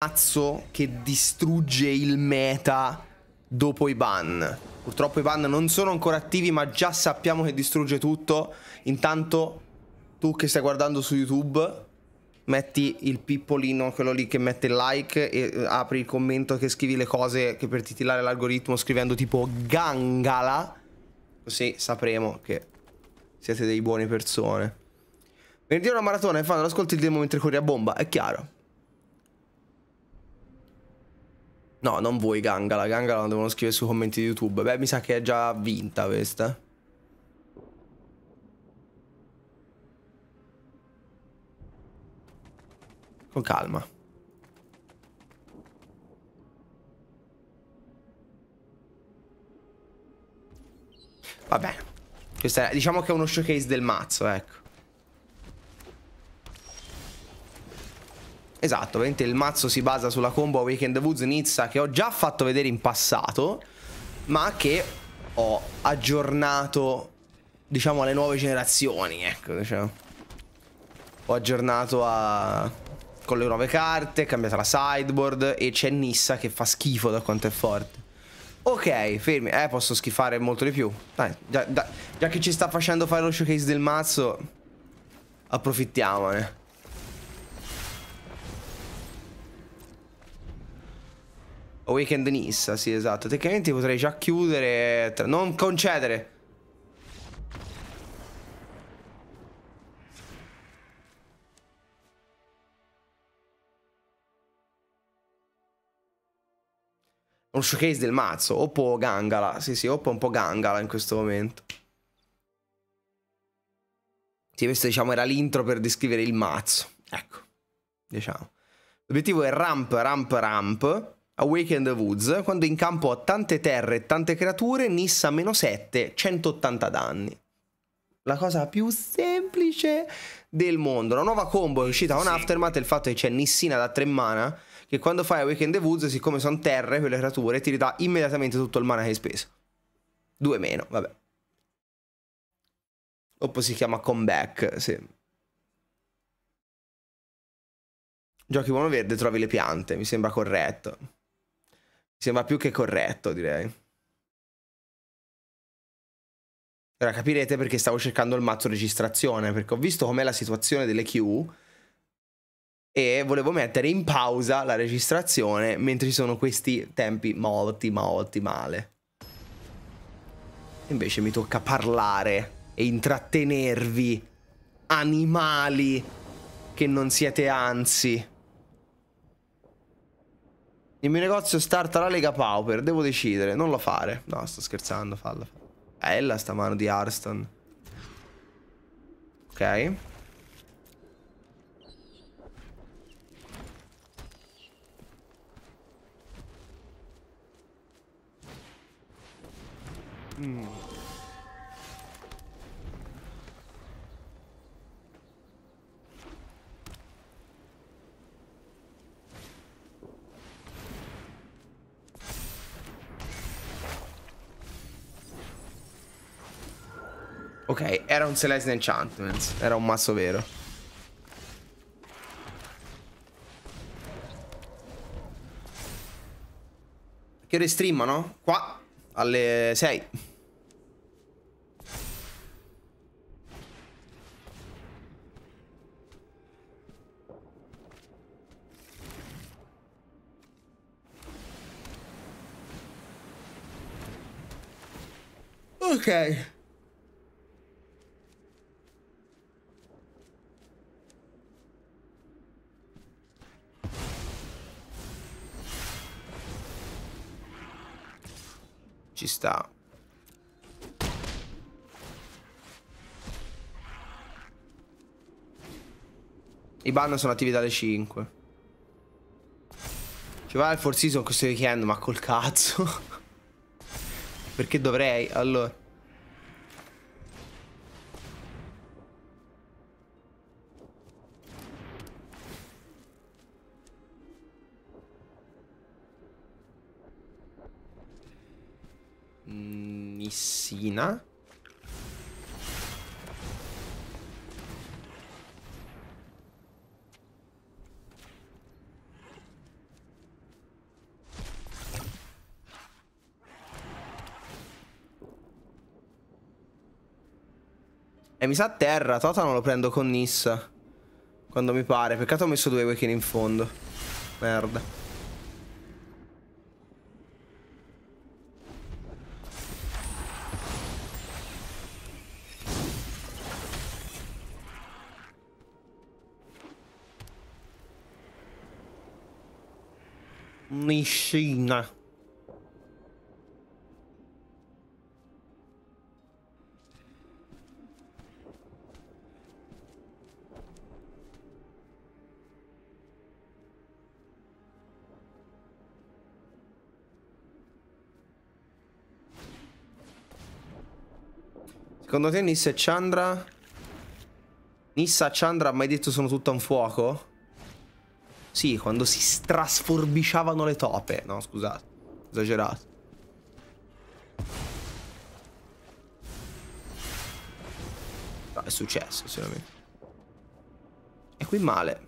mazzo che distrugge il meta dopo i ban. Purtroppo i ban non sono ancora attivi, ma già sappiamo che distrugge tutto. Intanto, tu che stai guardando su YouTube, metti il pippolino, quello lì che mette il like, e eh, apri il commento che scrivi le cose che per titolare l'algoritmo scrivendo tipo Gangala. Così sapremo che siete dei buoni persone. Venerdì una maratona e fanno l'ascolto il demo mentre corri a bomba, è chiaro. No, non voi la ganga la devono scrivere sui commenti di YouTube. Beh, mi sa che è già vinta questa. Con calma. Va bene. Questa è, diciamo che è uno showcase del mazzo, ecco. Esatto, ovviamente il mazzo si basa sulla combo Weekend Woods Nizza che ho già fatto vedere in passato, ma che ho aggiornato, diciamo, alle nuove generazioni, ecco, diciamo. Ho aggiornato a... con le nuove carte, cambiata la sideboard e c'è Nissa che fa schifo da quanto è forte. Ok, fermi. Eh, posso schifare molto di più. Dai, già, già che ci sta facendo fare lo showcase del mazzo, approfittiamone. Awakened Nissa, sì esatto. Tecnicamente potrei già chiudere, non concedere. un showcase del mazzo. Oppo Gangala. Sì, sì, Oppo un po' Gangala in questo momento. Sì, questo diciamo era l'intro per descrivere il mazzo. Ecco, diciamo. L'obiettivo è ramp, ramp, ramp. Awaken the Woods, quando in campo ha tante terre e tante creature, Nissa meno 7, 180 danni. La cosa più semplice del mondo. La nuova combo è uscita con sì. Aftermath il fatto che c'è Nissina da 3 mana, che quando fai Awaken the Woods, siccome sono terre quelle creature, ti ridà immediatamente tutto il mana che hai speso. Due meno, vabbè. Oppo si chiama Comeback, sì. Giochi buono verde, trovi le piante, mi sembra corretto. Sembra più che corretto, direi. Ora capirete perché stavo cercando il mazzo registrazione, perché ho visto com'è la situazione delle Q e volevo mettere in pausa la registrazione mentre ci sono questi tempi molti, molti male. Invece mi tocca parlare e intrattenervi, animali che non siete anzi. Il mio negozio starta la Lega Pauper. Devo decidere. Non lo fare. No, sto scherzando. Falla. Bella sta mano di Arston. Ok. Mmm. Ok, era un Celeste Enchantment. Era un mazzo vero. Che ore streamano? Qua, alle 6. Ok. I ban sono attivi dalle 5. Ci va il Four Season questo weekend, ma col cazzo. Perché dovrei? Allora. E mi sa a terra, Tota non lo prendo con Nissa. Quando mi pare, peccato ho messo due Waken in fondo. Merda. Nissina. Secondo te Nissa e Chandra... Nissa e Chandra ha mai detto sono tutto un fuoco? Sì, quando si trasforbiciavano le tope. No, scusate. Esagerato. No, è successo, sicuramente. E qui male.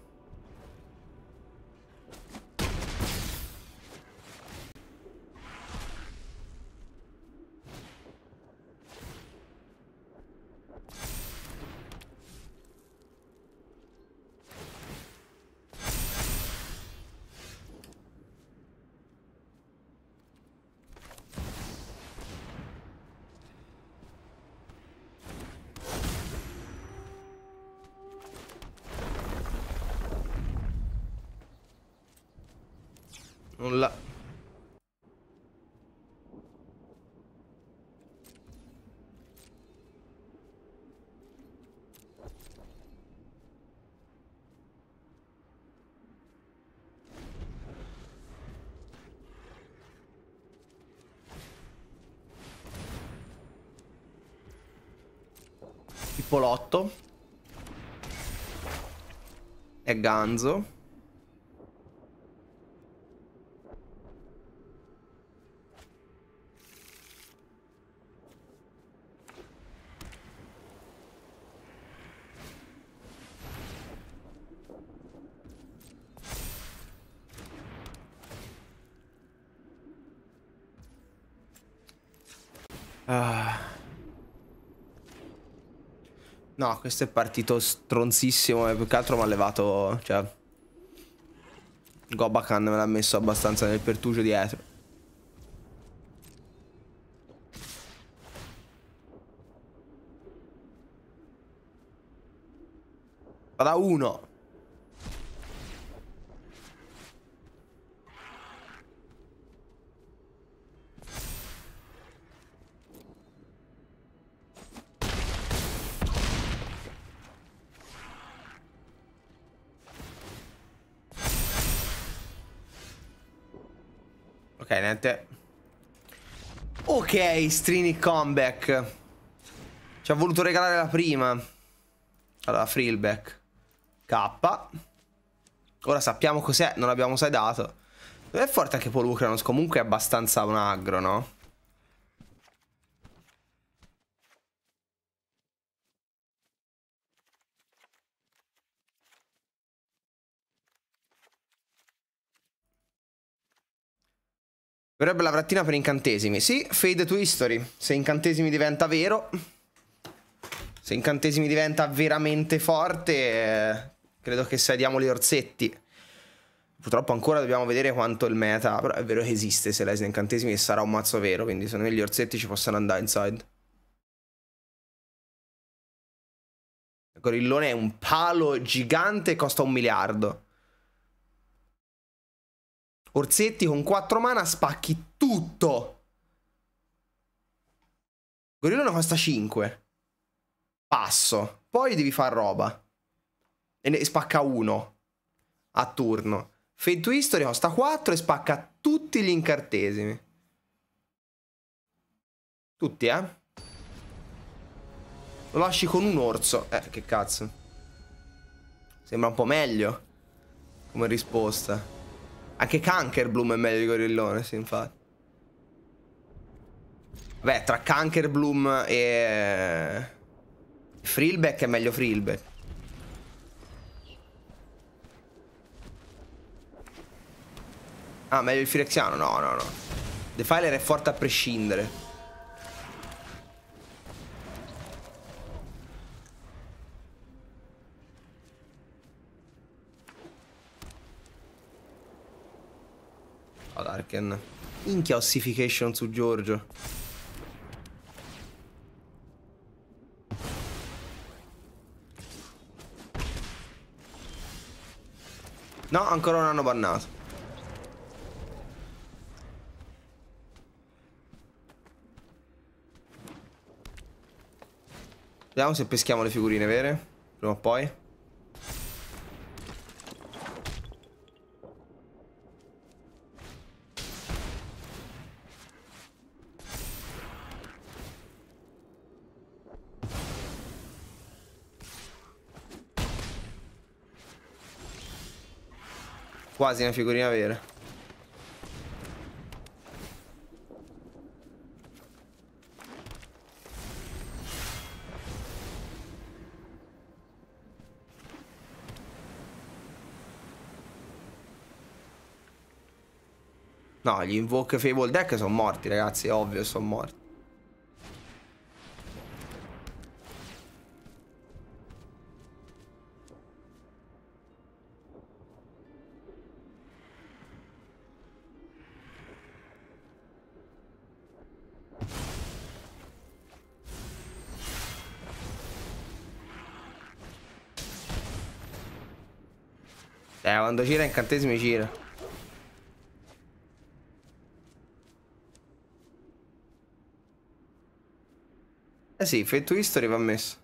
Nulla. Pippolotto. E ganzo. questo è partito stronzissimo e eh, più che altro mi ha levato, cioè... Gobakan me l'ha messo abbastanza nel pertugio dietro. Vada uno. Ok, niente. Ok, Strini comeback. Ci ha voluto regalare la prima. Allora, Frillback. K. Ora sappiamo cos'è, non l'abbiamo sai dato. È forte anche Polucranos, comunque è abbastanza un agro, no? Dovrebbe la frattina per incantesimi. Sì, fade to history. Se incantesimi diventa vero. Se incantesimi diventa veramente forte. Eh, credo che sediamo gli orsetti. Purtroppo ancora dobbiamo vedere quanto il meta. Però è vero che esiste se l'Aisne incantesimi e sarà un mazzo vero. Quindi secondo me gli orsetti ci possono andare inside. Il gorillone è un palo gigante e costa un miliardo. Orsetti con 4 mana spacchi tutto. Gorillone costa 5. Passo. Poi devi fare roba. E ne spacca 1 a turno. Fate to History costa 4 e spacca tutti gli incartesimi. Tutti, eh? Lo lasci con un orso. Eh, che cazzo. Sembra un po' meglio come risposta. Anche Cankerbloom è meglio di Gorillone, sì, infatti. Beh, tra Cankerbloom e... Frillback è meglio Frillback. Ah, meglio il Firexiano? No, no, no. Defiler è forte a prescindere. Kraken. Minchia ossification su Giorgio. No, ancora non hanno bannato. Vediamo se peschiamo le figurine vere. Prima o poi. Quasi una figurina vera. No, gli invoke Fable Deck sono morti, ragazzi, ovvio, sono morti. Cioè, quando gira incantesimi gira. Eh sì, Fate to History va messo.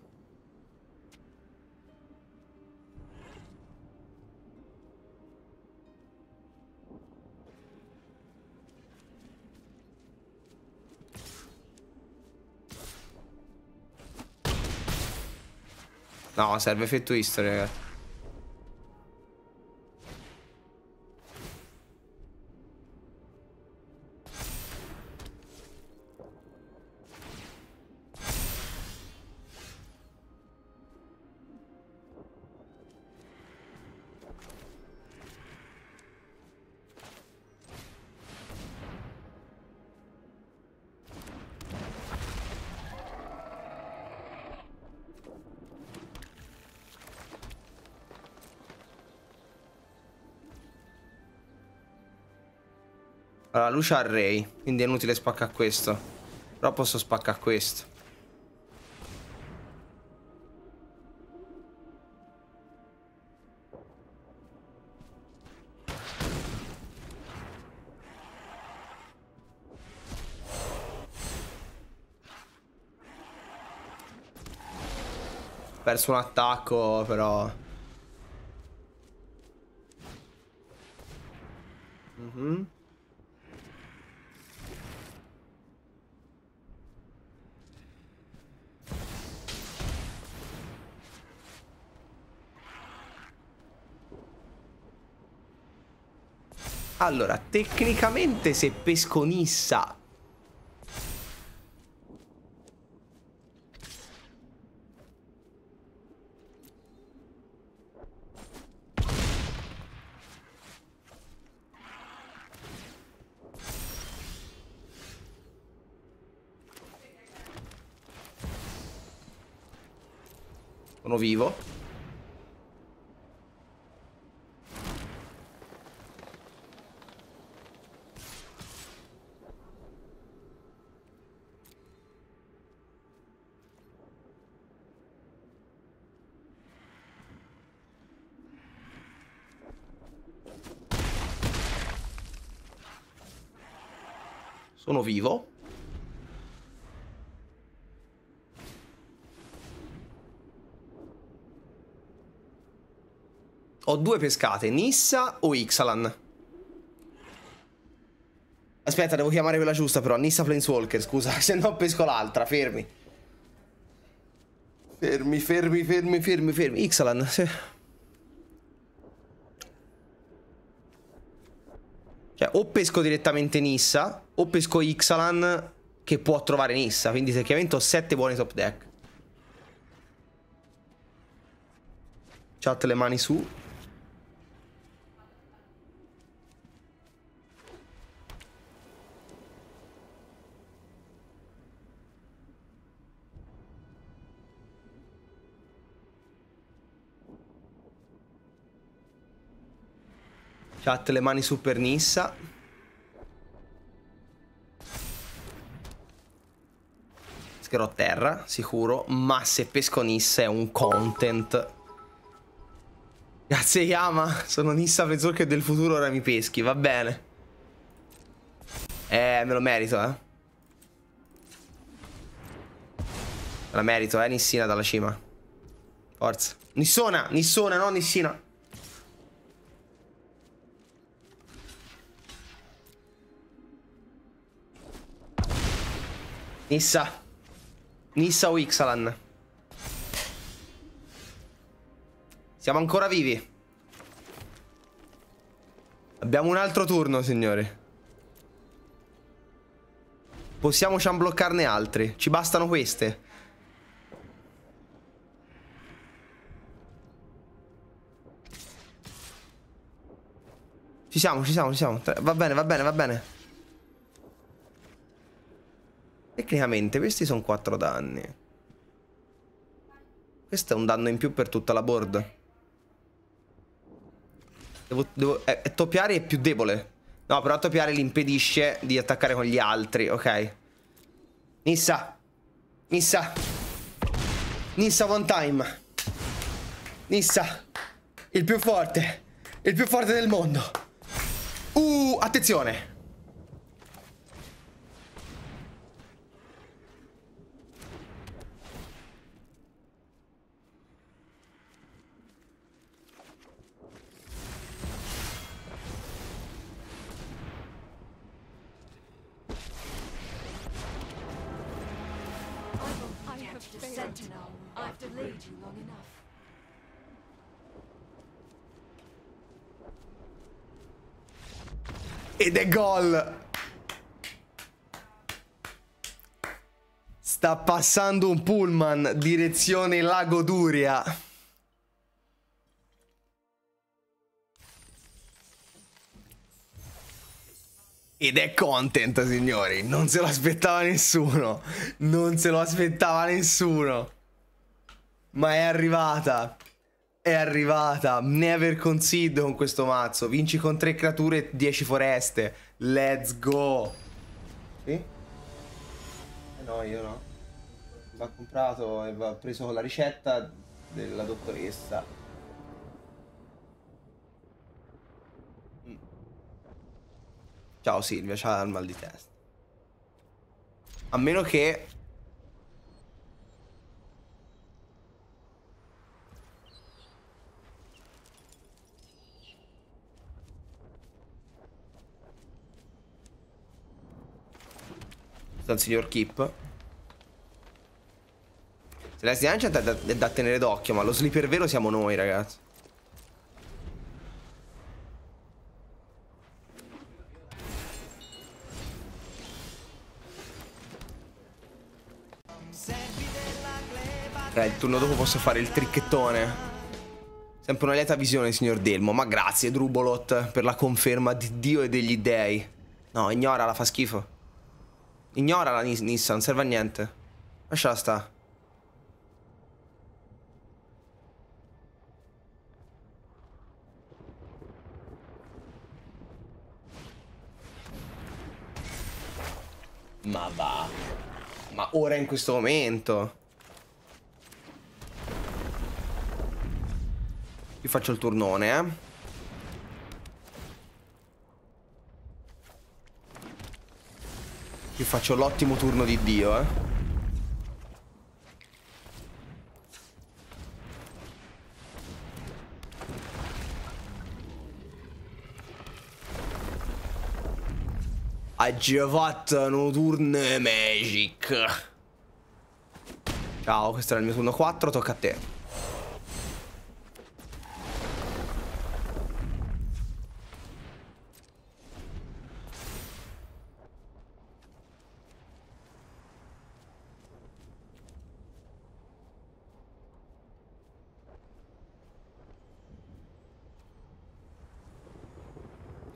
No, serve Fate to History, ragazzi. brucia il Ray. Quindi è inutile spaccare questo. Però posso spaccare questo. Ho perso un attacco però mm -hmm. Allora, tecnicamente se pesco Nissa Sono vivo. Ho due pescate, Nissa o Ixalan. Aspetta, devo chiamare quella giusta però, Nissa Planeswalker, scusa, se no pesco l'altra, fermi. Fermi, fermi, fermi, fermi, fermi. Ixalan, sì. Cioè, o pesco direttamente Nissa, o pesco Ixalan che può trovare Nissa. Quindi tecnicamente ho 7 buoni top deck. Chat le mani su. Chat le mani su per Nissa. Scherò terra, sicuro. Ma se pesco Nissa è un content. Grazie Yama, sono Nissa Pezzocchio del futuro, ora mi peschi, va bene. Eh, me lo merito, eh. Me la merito, eh, Nissina dalla cima. Forza. Nissona, Nissona, no Nissina. Nissa. Nissa o Ixalan. Siamo ancora vivi. Abbiamo un altro turno, signori. Possiamo bloccarne altri. Ci bastano queste. Ci siamo, ci siamo, ci siamo. Va bene, va bene, va bene. Tecnicamente questi sono 4 danni. Questo è un danno in più per tutta la board. Devo, devo eh, Topiare è più debole. No, però Topiare l'impedisce di attaccare con gli altri, ok. Nissa. Nissa. Nissa one time. Nissa. Il più forte. Il più forte del mondo. Uh, attenzione. ed è gol. Sta passando un pullman direzione Lago Duria. Ed è content, signori. Non se lo aspettava nessuno. Non se lo aspettava nessuno. Ma è arrivata. È arrivata Never Concede con questo mazzo. Vinci con tre creature e 10 foreste. Let's go. Sì? Eh no, io no. Va comprato e va preso con la ricetta della dottoressa. Mm. Ciao Silvia, c'ha il mal di testa. A meno che dal signor Kip. Celestia Ancient è da, è da tenere d'occhio, ma lo sleeper vero siamo noi, ragazzi. Eh, il turno dopo posso fare il tricchettone. Sempre una lieta visione, signor Delmo. Ma grazie, Drubolot, per la conferma di Dio e degli dei. No, ignora, la fa schifo. Ignora la Nissan, non serve a niente. Lasciala sta. Ma va. Ma ora in questo momento. Io faccio il turnone, eh. Io faccio l'ottimo turno di Dio, eh. Aggevat noturne magic. Ciao, questo era il mio turno 4, tocca a te.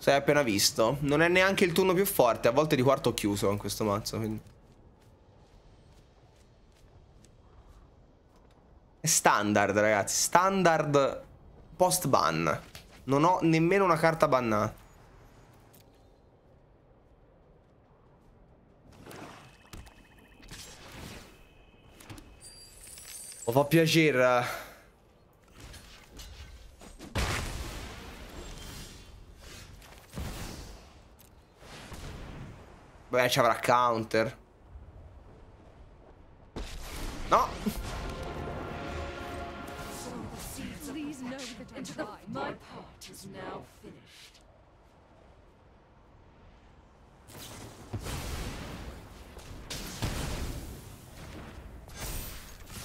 Si appena visto. Non è neanche il turno più forte. A volte di quarto ho chiuso con questo mazzo. Quindi... Standard, ragazzi. Standard post-ban. Non ho nemmeno una carta bannata. Mi fa piacere. Eh. Beh, ci avrà counter. No!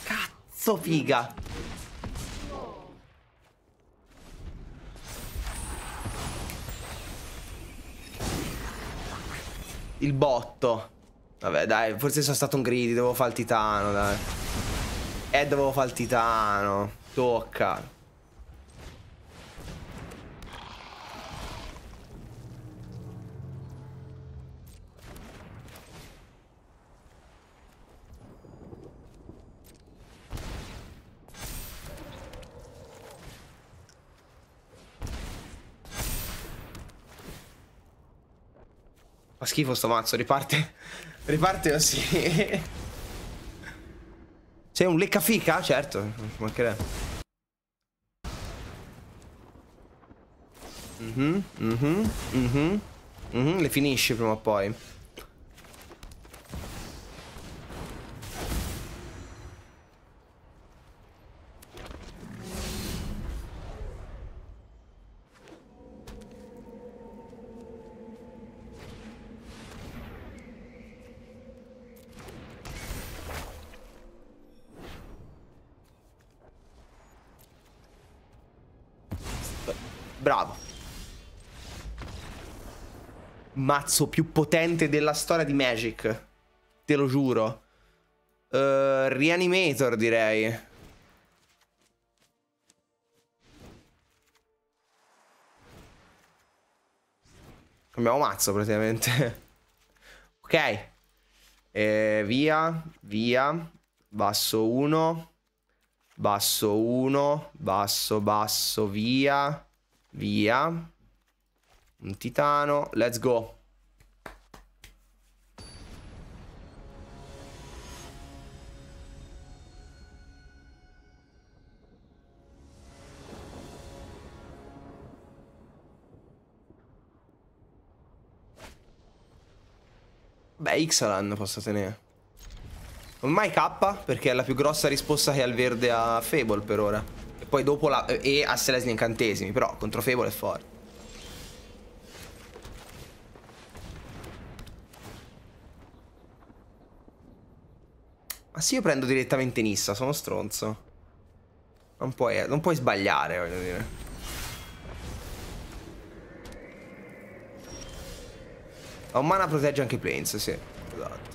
Cazzo figa! Il botto. Vabbè, dai, forse sono stato un greedy, devo fare il titano, dai. Eh, dovevo fare il titano. Tocca. Fa schifo sto mazzo, riparte. Riparte così. Oh, Sei un leccafica? Certo, non ci mancherebbe. Mhm, mm mhm, mm mhm, mm mhm. Le finisci prima o poi. mazzo più potente della storia di Magic. Te lo giuro. Uh, Reanimator direi. Abbiamo mazzo praticamente. ok. E eh, via, via. Basso 1. Basso 1. Basso, basso, via. Via. Un titano. Let's go. Beh, Ixalan posso tenere. Ormai K, perché è la più grossa risposta che ha il verde a Fable per ora. E poi dopo la... E a Celestia Incantesimi, però contro Fable è forte. Ma ah, sì, io prendo direttamente Nissa, sono stronzo. Non puoi, non puoi sbagliare, voglio dire. Ma un mana protegge anche Planes, sì. Esatto.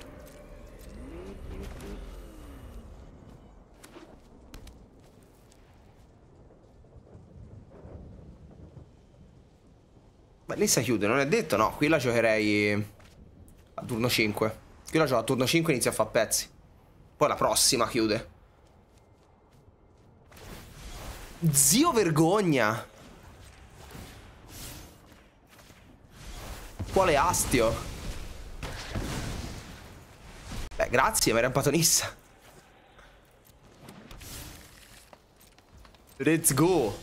Ma lì si chiude, non è detto? No, qui la giocherei a turno 5. Qui la gioco a turno 5 e inizia a fare pezzi. Poi la prossima chiude. Zio vergogna! Quale astio? Beh, grazie, mi hai rampato Nissa. Let's go.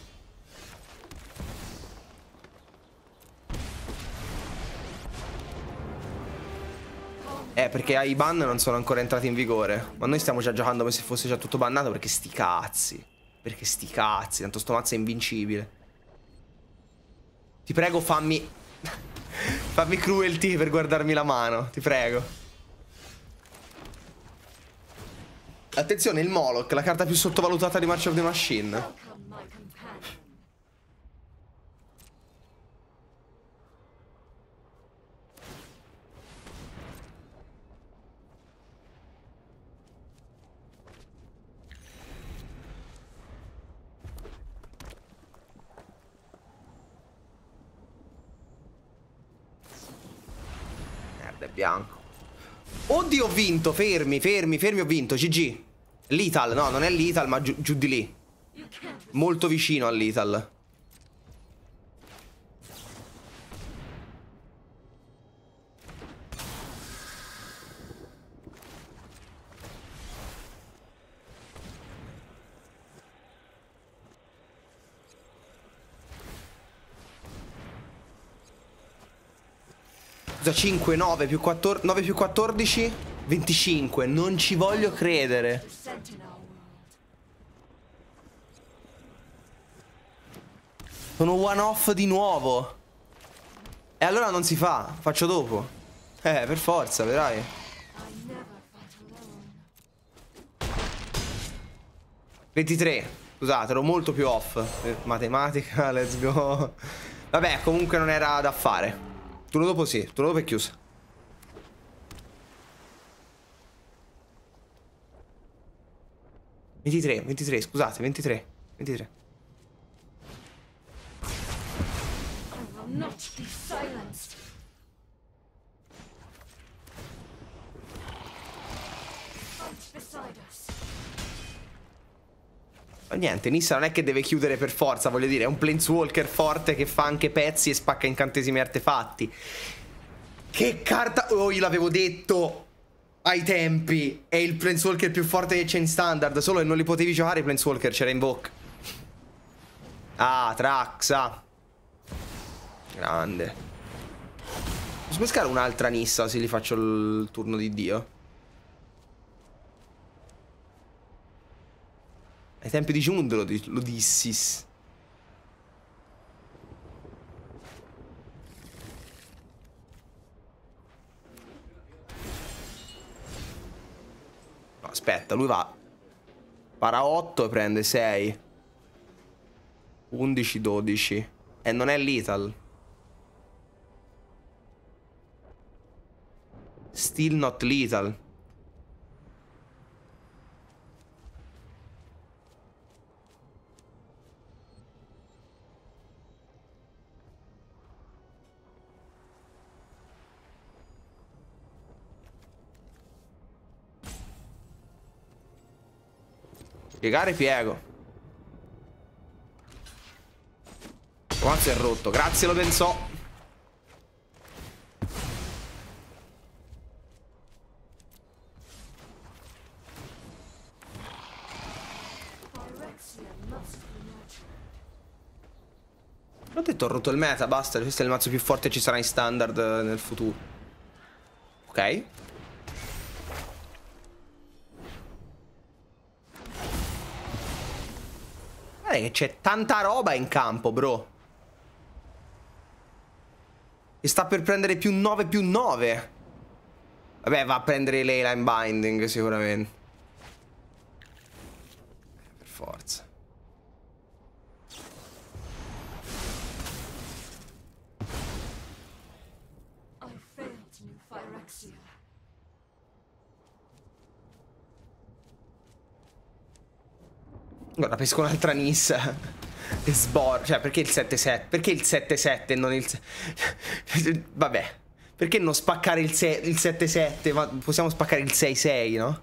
Eh, perché i ban non sono ancora entrati in vigore. Ma noi stiamo già giocando come se fosse già tutto bannato perché sti cazzi. Perché sti cazzi, tanto sto mazzo è invincibile. Ti prego, fammi... Fammi cruelty per guardarmi la mano, ti prego. Attenzione, il Moloch, la carta più sottovalutata di March of the Machine. vinto, fermi, fermi, fermi, ho vinto, GG. L'ital, no, non è l'ital, ma giù, giù di lì. Molto vicino all'ital. Scusa, 5, 9 più 14, 9 più 14 25, non ci voglio credere. Sono one off di nuovo. E allora non si fa, faccio dopo. Eh, per forza, vedrai. Ventitré. Scusate, ero molto più off. Eh, matematica, let's go. Vabbè, comunque non era da fare. Turno dopo sì, turno dopo è chiuso. 23, 23, scusate, 23, 23. Ma niente, Nissa non è che deve chiudere per forza, voglio dire, è un Planeswalker forte che fa anche pezzi e spacca incantesimi artefatti. Che carta... Oh, io l'avevo detto! ai tempi è il Planeswalker più forte che c'è in standard, solo che non li potevi giocare i Planeswalker, c'era in bocca. Ah, Traxa. Ah. Grande. Posso pescare un'altra Nissa se li faccio il turno di Dio? Ai tempi di Jund lo, di lo Aspetta, lui va. Para 8 e prende 6. 11, 12. E non è lethal. Still not lethal. Piegare piego. Quanto è rotto. Grazie, lo pensò. L'ho detto, ho rotto il meta, basta. Questo è il mazzo più forte e ci sarà in standard eh, nel futuro. Ok. è che c'è tanta roba in campo, bro. E sta per prendere più 9 più 9. Vabbè, va a prendere l'A-line Binding sicuramente. Eh, per forza. Guarda, pesco un'altra Nissa. E sbor... Cioè, perché il 7-7? Perché il 7-7 e non il... Vabbè. Perché non spaccare il 7-7? possiamo spaccare il 6-6, no?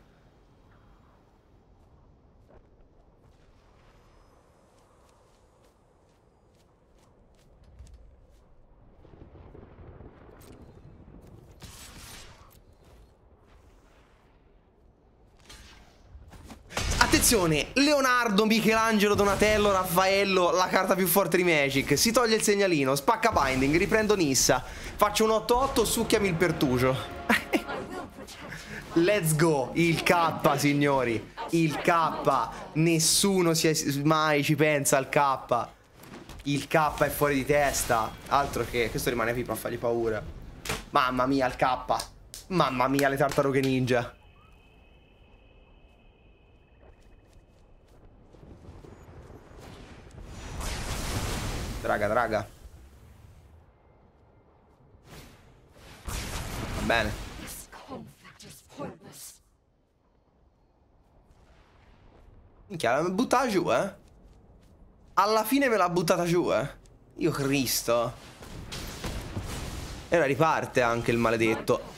Attenzione, Leonardo, Michelangelo, Donatello, Raffaello, la carta più forte di Magic. Si toglie il segnalino, spacca Binding, riprendo Nissa. Faccio un 8-8, succhiami il pertugio. Let's go, il K signori, il K, nessuno si è, mai ci pensa al K, il K è fuori di testa, altro che, questo rimane pipa a fargli paura, mamma mia il K, mamma mia le tartarughe ninja. Raga, raga. Va bene. Minchia, l'ha buttata giù, eh. Alla fine me l'ha buttata giù, eh. Io Cristo. E ora riparte anche il maledetto.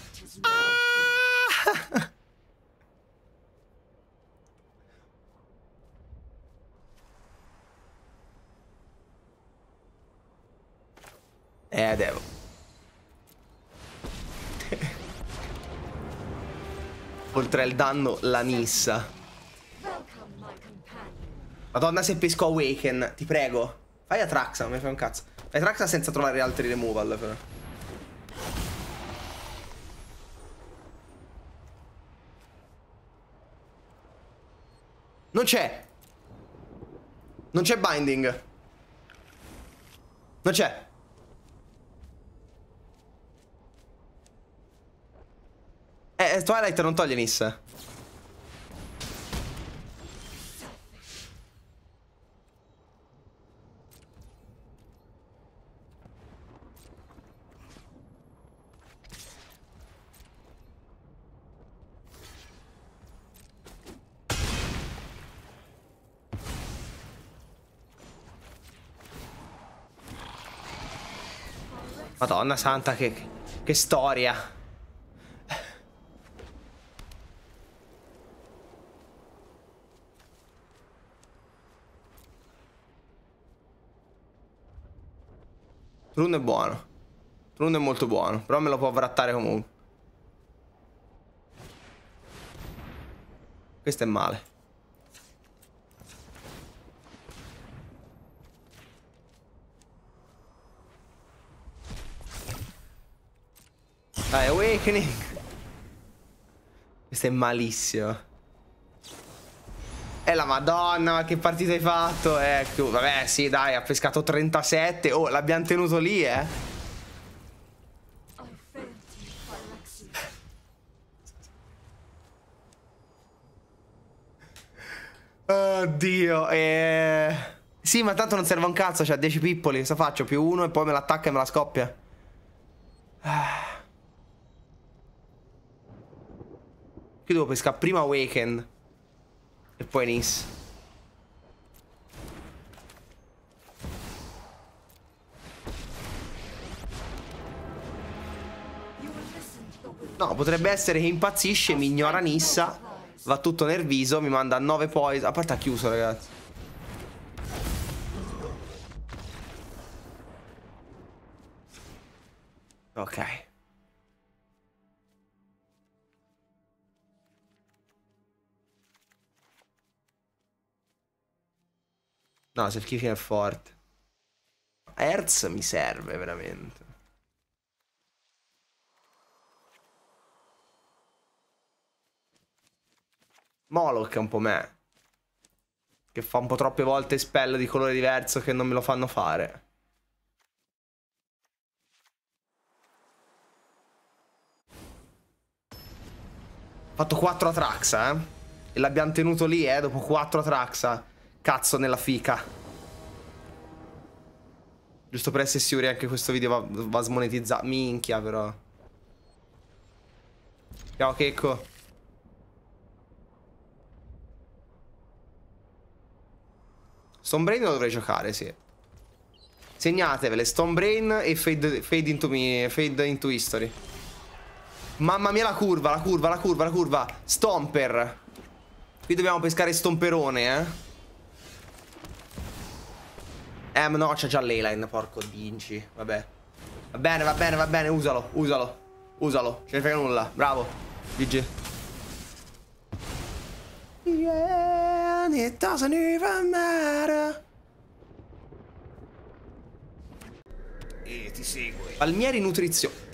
oltre al danno la Nissa. Madonna se pesco Awaken, ti prego. Fai Atraxa, non mi fai un cazzo. Fai Atraxa senza trovare altri removal però. Non c'è. Non c'è binding. Non c'è. Eh, eh, Twilight non toglie Nissa. Madonna santa, che, che storia. Rune è buono. Rune è molto buono, però me lo può avrattare comunque. Questo è male. Dai, Awakening. Questo è malissimo. Eh la madonna, ma che partita hai fatto? Eh, più, vabbè, sì, dai, ha pescato 37. Oh, l'abbiamo tenuto lì, eh. Oddio, eh... Sì, ma tanto non serve un cazzo, cioè 10 pippoli, cosa faccio? Più uno e poi me l'attacca e me la scoppia. Ah. Io devo pescare prima Awaken. E poi is... No, potrebbe essere che impazzisce, mi ignora Nissa, va tutto nel viso, mi manda 9 poi... A parte ha chiuso, ragazzi. Ok. No, se il Selkifian è forte. Hertz mi serve veramente. Moloch è un po' me. Che fa un po' troppe volte spell di colore diverso che non me lo fanno fare. fatto 4 a Traxa, eh. E l'abbiamo tenuto lì, eh, dopo 4 a Traxa cazzo nella fica. Giusto per essere sicuri anche questo video va, va smonetizzato. Minchia però. Ciao Checco. Stone Brain lo dovrei giocare, sì. Segnatevele, Stone Brain e fade, fade, into me, fade into History. Mamma mia la curva, la curva, la curva, la curva. Stomper. Qui dobbiamo pescare Stomperone, eh. Eh, ma no, c'è già l'Eline, porco dinci. Vabbè. Va bene, va bene, va bene, usalo, usalo. Usalo, ce ne frega nulla. Bravo. GG. Yeah, it doesn't even matter. E ti segue. Palmieri nutrizione.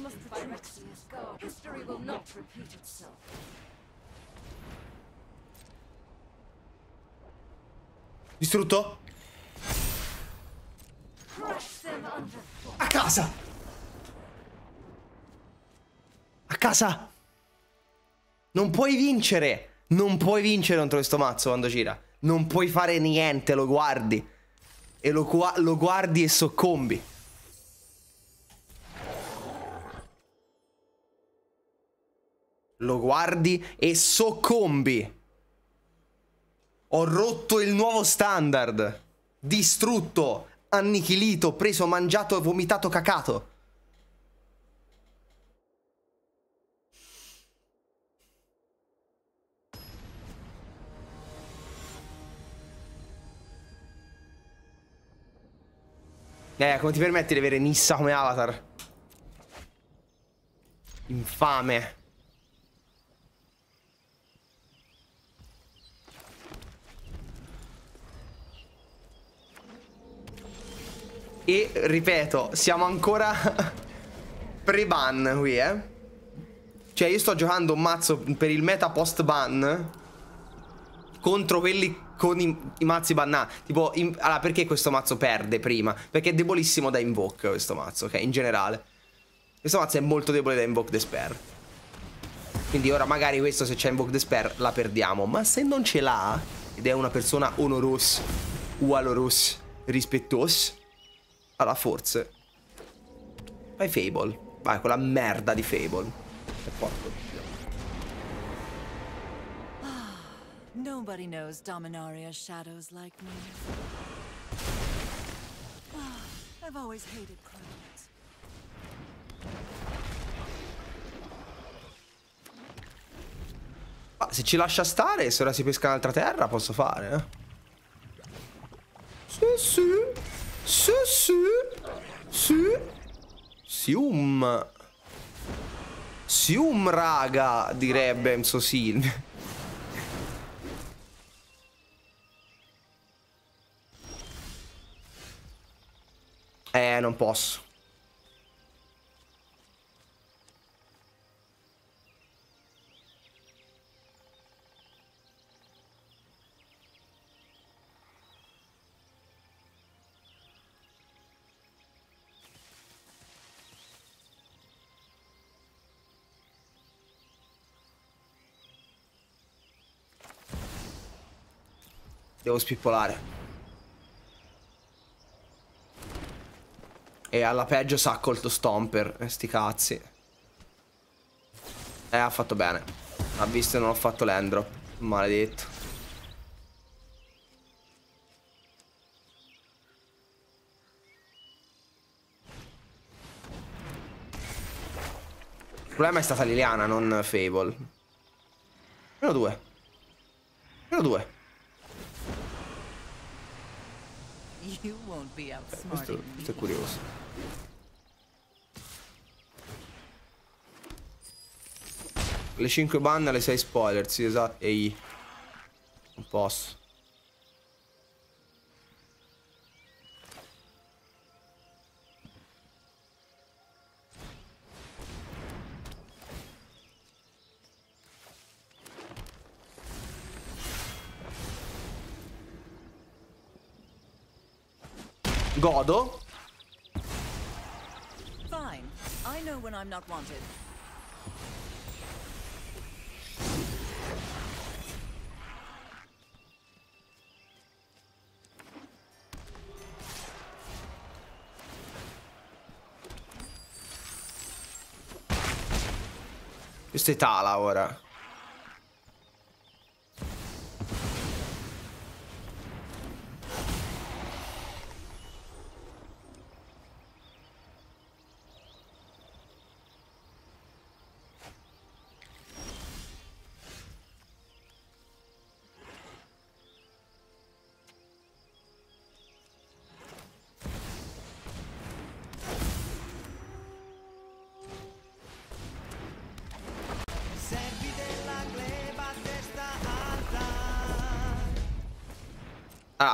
must Phyrexia History will not repeat itself. Distrutto? A casa! A casa! Non puoi vincere! Non puoi vincere contro questo mazzo quando gira. Non puoi fare niente, lo guardi. E lo, lo guardi e soccombi. lo guardi e soccombi. Ho rotto il nuovo standard. Distrutto, annichilito, preso, mangiato, vomitato, cacato. Eh, come ti permetti di avere Nissa come avatar? Infame. E ripeto, siamo ancora pre-ban qui, eh. Cioè io sto giocando un mazzo per il meta post-ban contro quelli con i, i mazzi bannati. Tipo, in, allora perché questo mazzo perde prima? Perché è debolissimo da invoke questo mazzo, ok? In generale. Questo mazzo è molto debole da invoke despair. Quindi ora magari questo se c'è invoke despair la perdiamo. Ma se non ce l'ha, ed è una persona onorous, ualorous, rispettos, allora, forse. Vai Fable. Vai, con la merda di Fable. E porco. Ah, nobody knows Dominaria shadows like me. Ah, I've always hated crowds. Ah, se ci lascia stare, se ora si pesca un'altra terra, posso fare, eh? Sì, sì. Su, su, su. Sium. Sium, raga, direbbe Enzo Silvio. Eh, non posso. Devo spippolare. E alla peggio sa colto stomper. Eh, sti cazzi. Eh, ha fatto bene. Ha visto e non ho fatto l'endrop. Maledetto. Il problema è stata Liliana, non Fable. Meno due. Meno due. Questo, questo è curioso. Le 5 ban, le 6 spoiler, sì esatto. Ehi. Non posso. godo. Questo è Tala ora.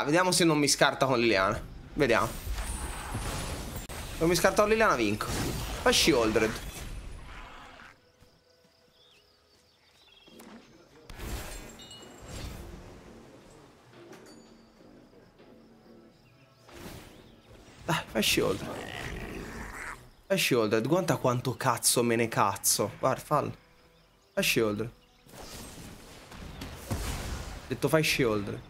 vediamo se non mi scarta con Liliana. Vediamo. Non mi scarta con Liliana, vinco. Fa Shieldred. Dai, fa Shieldred. Fa Shieldred. Guarda quanto cazzo me ne cazzo. Guarda, fallo. Fa Shieldred. Ho detto fai Shieldred.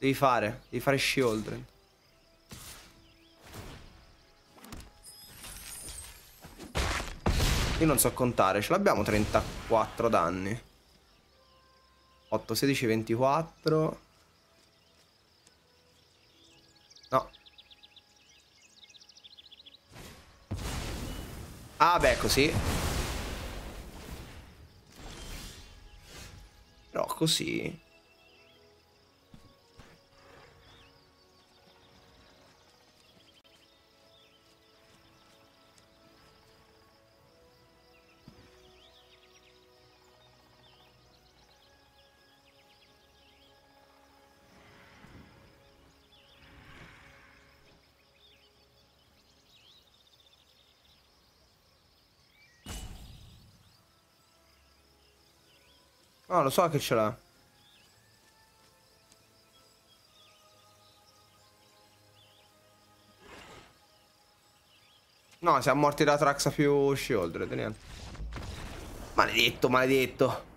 Devi fare, devi fare sci oltre. Io non so contare, ce l'abbiamo 34 danni. 8, 16, 24. No. Ah beh, così. Però così. No, lo so che ce l'ha. No, siamo morti da Traxa più Shieldred, niente. Maledetto, maledetto.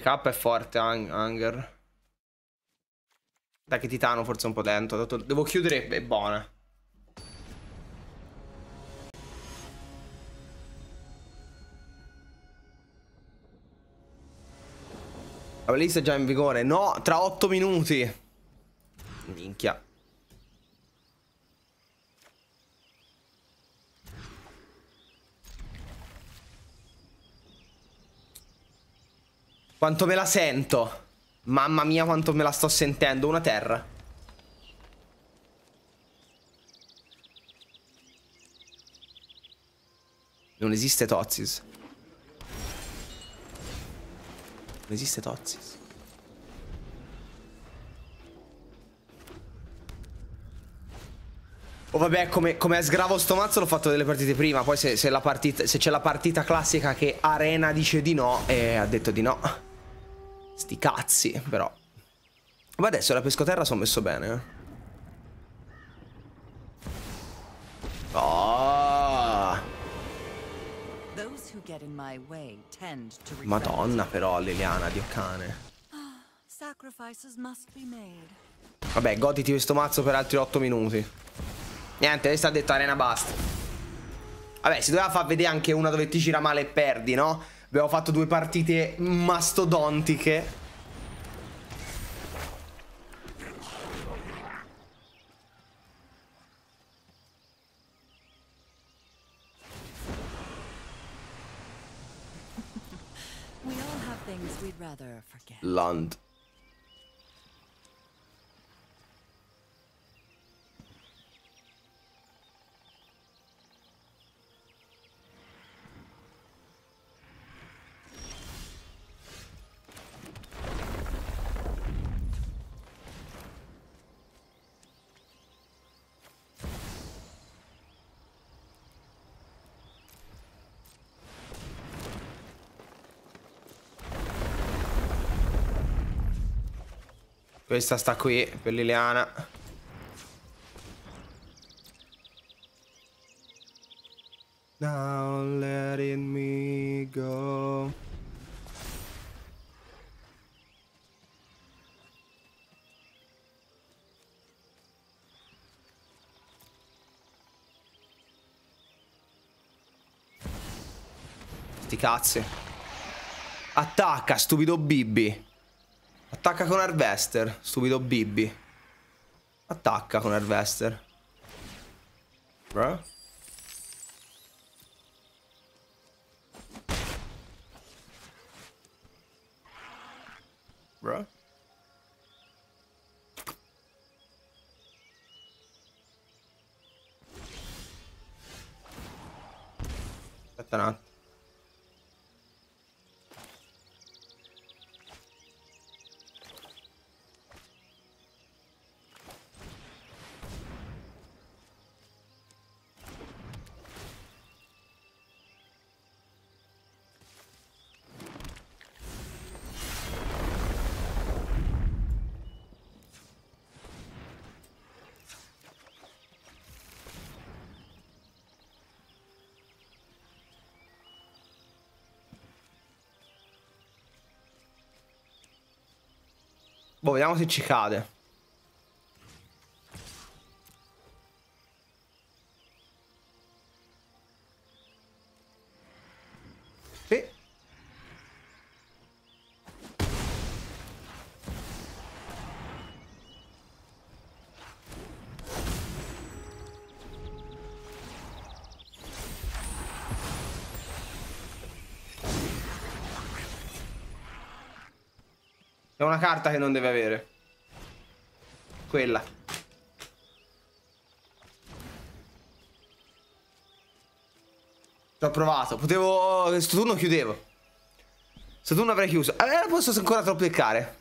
K è forte, hang Hunger. Dai che Titano forse un po' lento. Devo chiudere è buona. La playlist è già in vigore. No, tra 8 minuti. Minchia. Quanto me la sento. Mamma mia quanto me la sto sentendo. Una terra. Non esiste Tozis. Non esiste Tozis. Oh vabbè, come, come sgravo sto mazzo l'ho fatto delle partite prima. Poi se, se c'è la partita classica che Arena dice di no, eh, ha detto di no. Sti cazzi, però. Ma adesso la pescoterra sono messo bene. Oh. Madonna però, Liliana, dio cane. Vabbè, goditi questo mazzo per altri 8 minuti. Niente, lei sta detto arena basta. Vabbè, si doveva far vedere anche una dove ti gira male e perdi, no? Abbiamo fatto due partite mastodontiche. Land. Questa sta qui per Liliana. Now letting me go. Sti cazzi. Attacca, stupido Bibi. Attacca con Harvester, stupido Bibi. Attacca con Harvester. Bruh. Boh, vediamo se ci cade. C'è una carta che non deve avere. Quella. ho provato. Potevo... Questo eh, turno chiudevo. Questo turno avrei chiuso. Allora eh, posso ancora troppeccare.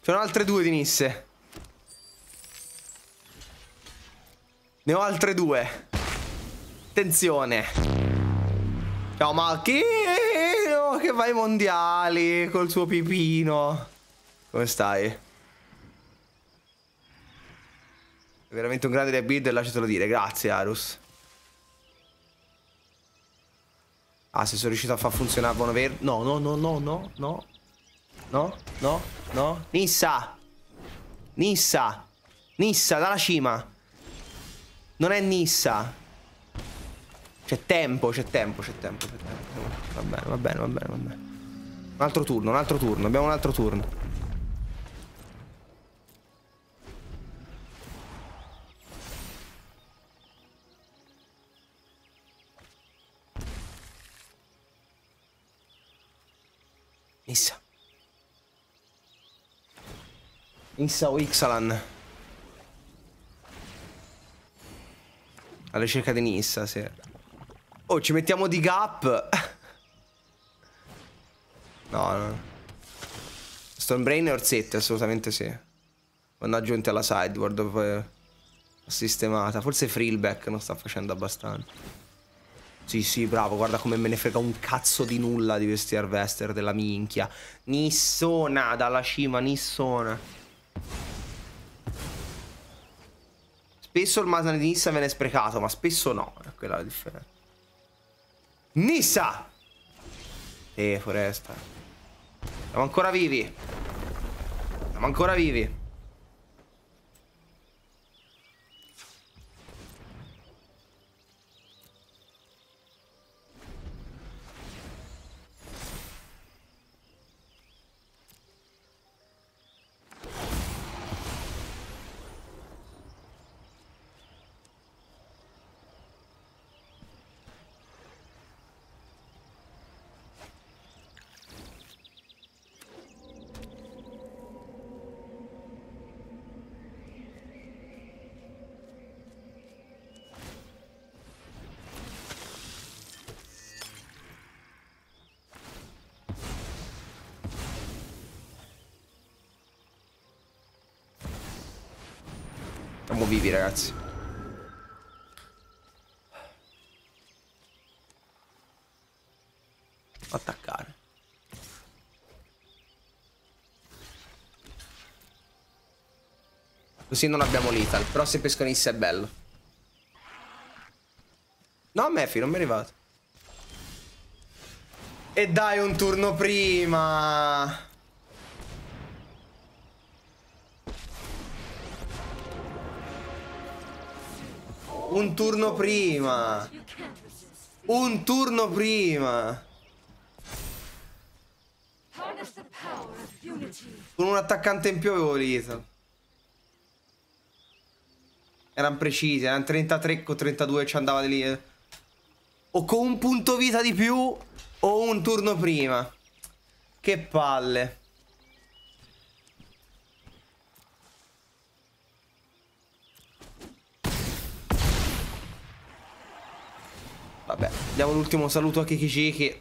C'erano altre due di Nisse. Ne ho altre due. Attenzione. Ciao, ma che va ai mondiali col suo pipino. Come stai? È veramente un grande rebuild, lasciatelo dire. Grazie, Arus. Ah, se sono riuscito a far funzionare Bono Verde. No, no, no, no, no, no. No, no, no. Nissa! Nissa! Nissa, dalla cima! Non è Nissa! C'è tempo, c'è tempo, c'è tempo, c'è tempo. Va bene, va bene, va bene, va bene. Un altro turno, un altro turno, abbiamo un altro turno. Issa. Issa o Ixalan. Alla ricerca di Nissa, sì. Oh, ci mettiamo di gap. no, no. Stonebrain e Orsetta, assolutamente sì. Vanno aggiunti alla sideboard Ho eh, sistemata. Forse Freelback non sta facendo abbastanza. Sì, sì, bravo, guarda come me ne frega un cazzo di nulla di questi harvester della minchia. Nissona dalla cima, Nissona. Spesso il mana di Nissa viene sprecato, ma spesso no, è quella la differenza. Nissa! Eh, foresta. Siamo ancora vivi. Siamo ancora vivi. vivi, ragazzi. Attaccare. Così non abbiamo l'ital. Però se pescano in sé è bello. No, Mephi, non mi è arrivato. E dai un turno prima. Un turno prima. Un turno prima. Con un attaccante in più avevo volito. Erano precisi, erano 33 con 32 ci andava di lì. Eh. O con un punto vita di più o un turno prima. Che palle. Diamo l'ultimo saluto a Kikichi Kikijiki.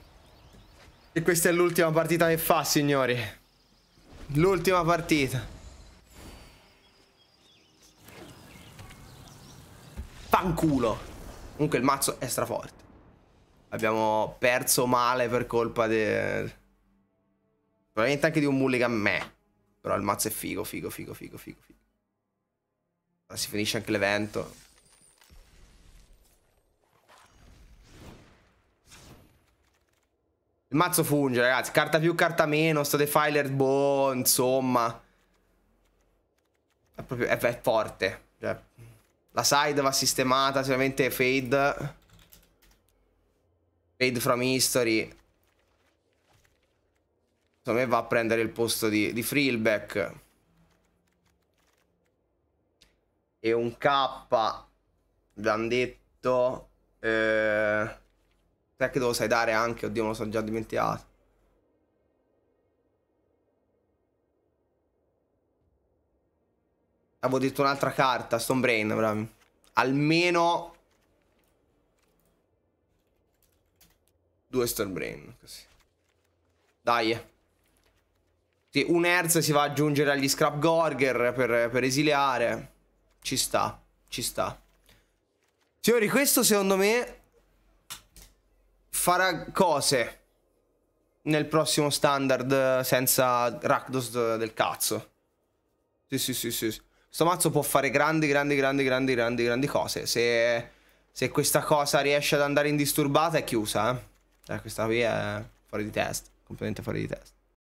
E questa è l'ultima partita che fa, signori. L'ultima partita. Fanculo. Comunque il mazzo è straforte. Abbiamo perso male per colpa del... Probabilmente anche di un mulligan me. Però il mazzo è figo, figo, figo, figo, figo. figo. Si finisce anche l'evento. Il mazzo funge, ragazzi. Carta più, carta meno. Sto defiler, boh, insomma. È, proprio, è, è forte. Cioè, la side va sistemata, sicuramente fade. Fade from history. Secondo me va a prendere il posto di, di Freelback. E un K. Abbiamo detto... Eh... Perché te lo sai dare anche, oddio me lo sono già dimenticato. Avevo detto un'altra carta, Stone Brain, bravi. Almeno... Due Stone Brain, così. Dai. Sì, un Erz si va ad aggiungere agli Scrap Gorger per, per esiliare. Ci sta, ci sta. Signori, questo secondo me farà cose nel prossimo standard senza Rakdos del cazzo. Sì, sì, sì, sì. Questo mazzo può fare grandi, grandi, grandi, grandi, grandi, grandi cose. Se, se questa cosa riesce ad andare indisturbata è chiusa, eh. eh questa qui è fuori di test. completamente fuori di test.